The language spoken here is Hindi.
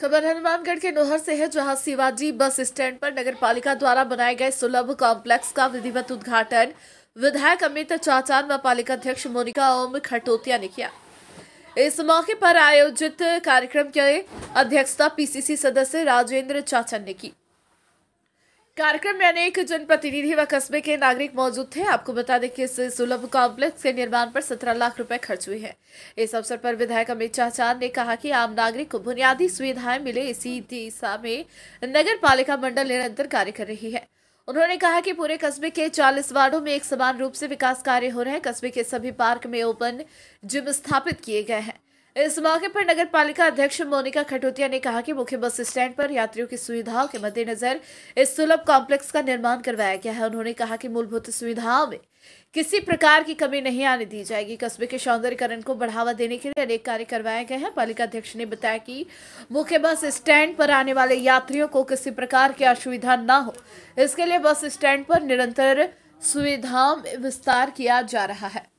खबर हनुमानगढ़ के नोहर से है जहां शिवाजी बस स्टैंड पर नगर पालिका द्वारा बनाए गए सुलभ कॉम्प्लेक्स का विधिवत उद्घाटन विधायक अमित चाचान व पालिका अध्यक्ष मोनिका ओम खटोतिया ने किया इस मौके पर आयोजित कार्यक्रम के अध्यक्षता पीसीसी सदस्य राजेंद्र चाचन ने की कार्यक्रम में अनेक जनप्रतिनिधि व कस्बे के नागरिक मौजूद थे आपको बता दें कि इस सुलभ कॉम्प्लेक्स के निर्माण पर सत्रह लाख रुपए खर्च हुए हैं इस अवसर पर विधायक अमित चाचान ने कहा कि आम नागरिक को बुनियादी सुविधाएं मिले इसी दिशा में नगर पालिका मंडल निरंतर कार्य कर रही है उन्होंने कहा कि पूरे कस्बे के 40 वार्डों में एक समान रूप से विकास कार्य हो रहे हैं कस्बे के सभी पार्क में ओपन जिम स्थापित किए गए हैं इस मौके पर नगर पालिका अध्यक्ष मोनिका खटोतिया ने कहा कि मुख्य बस स्टैंड पर यात्रियों की सुविधाओं के मद्देनजर इस सुलभ कॉम्प्लेक्स का निर्माण करवाया गया है उन्होंने कहा कि मूलभूत सुविधाओं में किसी प्रकार की कमी नहीं आने दी जाएगी कस्बे के सौंदर्यकरण को बढ़ावा देने के लिए अनेक कार्य करवाए गए हैं पालिका अध्यक्ष ने बताया कि मुख्य बस स्टैंड पर आने वाले यात्रियों को किसी प्रकार की असुविधा न हो इसके लिए बस स्टैंड पर निरंतर सुविधाओं विस्तार किया जा रहा है